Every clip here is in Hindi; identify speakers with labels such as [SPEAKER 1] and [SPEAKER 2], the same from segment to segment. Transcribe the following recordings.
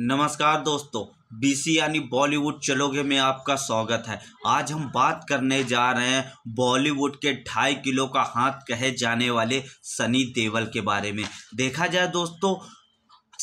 [SPEAKER 1] नमस्कार दोस्तों बीसी यानी बॉलीवुड चलोगे में आपका स्वागत है आज हम बात करने जा रहे हैं बॉलीवुड के ढाई किलो का हाथ कहे जाने वाले सनी देवल के बारे में देखा जाए दोस्तों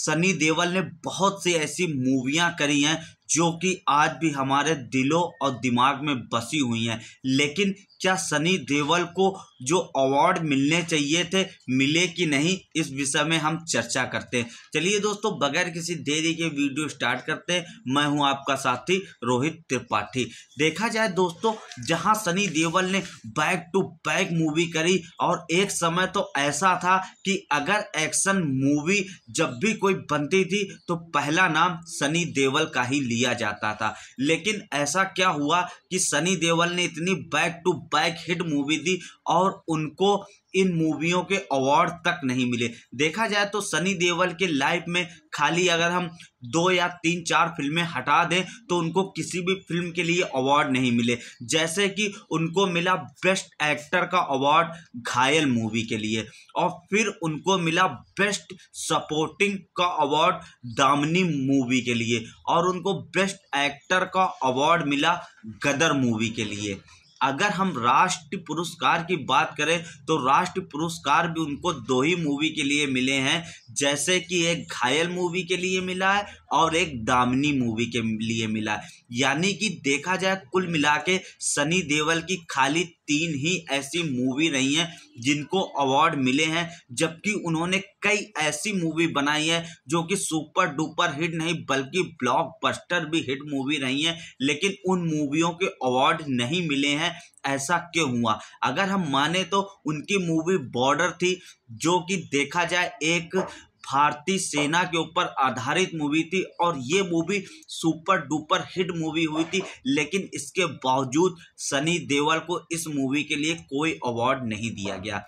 [SPEAKER 1] सनी देवल ने बहुत सी ऐसी मूवियाँ करी हैं जो कि आज भी हमारे दिलों और दिमाग में बसी हुई हैं लेकिन क्या सनी देवल को जो अवार्ड मिलने चाहिए थे मिले कि नहीं इस विषय में हम चर्चा करते हैं चलिए दोस्तों बगैर किसी देरी के वीडियो स्टार्ट करते हैं मैं हूं आपका साथी रोहित त्रिपाठी देखा जाए दोस्तों जहां सनी देवल ने बैक टू बैक मूवी करी और एक समय तो ऐसा था कि अगर एक्शन मूवी जब भी कोई बनती थी तो पहला नाम सनी देवल का ही लिया दिया जाता था लेकिन ऐसा क्या हुआ कि सनी देओल ने इतनी back to back hit movie दी और उनको इन मूवियों के अवार्ड तक नहीं मिले देखा जाए तो सनी देवल के लाइफ में खाली अगर हम दो या तीन चार फिल्में हटा दें तो उनको किसी भी फिल्म के लिए अवार्ड नहीं मिले जैसे कि उनको मिला बेस्ट एक्टर का अवार्ड घायल मूवी के लिए और फिर उनको मिला बेस्ट सपोर्टिंग का अवार्ड दामनी मूवी के लिए और उनको बेस्ट एक्टर का अवार्ड मिला गदर मूवी के लिए अगर हम राष्ट्र पुरस्कार की बात करें तो राष्ट्र पुरस्कार भी उनको दो ही मूवी के लिए मिले हैं जैसे कि एक घायल मूवी के लिए मिला है और एक दामनी मूवी के लिए मिला है यानी कि देखा जाए कुल मिला के सनी देवल की खाली तीन ही ऐसी मूवी रही हैं जिनको अवार्ड मिले हैं जबकि उन्होंने कई ऐसी मूवी बनाई है जो कि सुपर डुपर हिट नहीं बल्कि ब्लॉकबस्टर भी हिट मूवी रही हैं लेकिन उन मूवियों के अवार्ड नहीं मिले हैं ऐसा क्यों हुआ अगर हम माने तो उनकी मूवी बॉर्डर थी जो कि देखा जाए एक भारतीय सेना के ऊपर आधारित मूवी थी और ये movie super duper hit movie हुई थी लेकिन इसके बावजूद सनी देवल को इस मूवी के लिए कोई अवार्ड नहीं दिया गया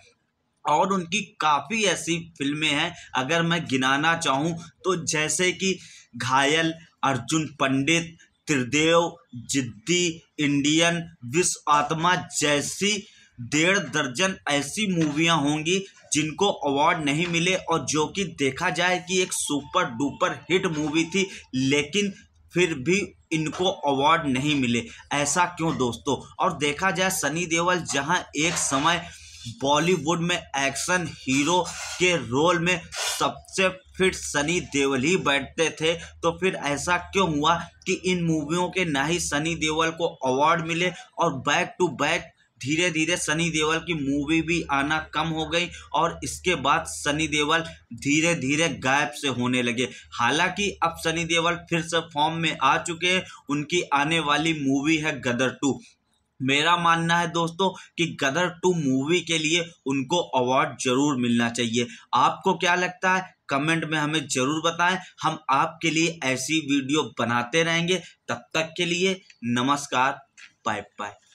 [SPEAKER 1] और उनकी काफ़ी ऐसी फिल्में हैं अगर मैं गिनाना चाहूँ तो जैसे कि घायल अर्जुन पंडित त्रिदेव जिद्दी इंडियन विश्व आत्मा जैसी डेढ़ दर्जन ऐसी मूवियाँ होंगी जिनको अवार्ड नहीं मिले और जो कि देखा जाए कि एक सुपर डुपर हिट मूवी थी लेकिन फिर भी इनको अवार्ड नहीं मिले ऐसा क्यों दोस्तों और देखा जाए सनी देओल जहां एक समय बॉलीवुड में एक्शन हीरो के रोल में सबसे फिट सनी देओल ही बैठते थे तो फिर ऐसा क्यों हुआ कि इन मूवियों के ना ही सनी देओल को अवार्ड मिले और बैक टू बैक धीरे धीरे सनी देओल की मूवी भी आना कम हो गई और इसके बाद सनी देओल धीरे धीरे गायब से होने लगे हालांकि अब सनी देओल फिर से फॉर्म में आ चुके हैं उनकी आने वाली मूवी है गदर टू मेरा मानना है दोस्तों कि गदर टू मूवी के लिए उनको अवार्ड जरूर मिलना चाहिए आपको क्या लगता है कमेंट में हमें ज़रूर बताएं हम आपके लिए ऐसी वीडियो बनाते रहेंगे तब तक के लिए नमस्कार बाय बाय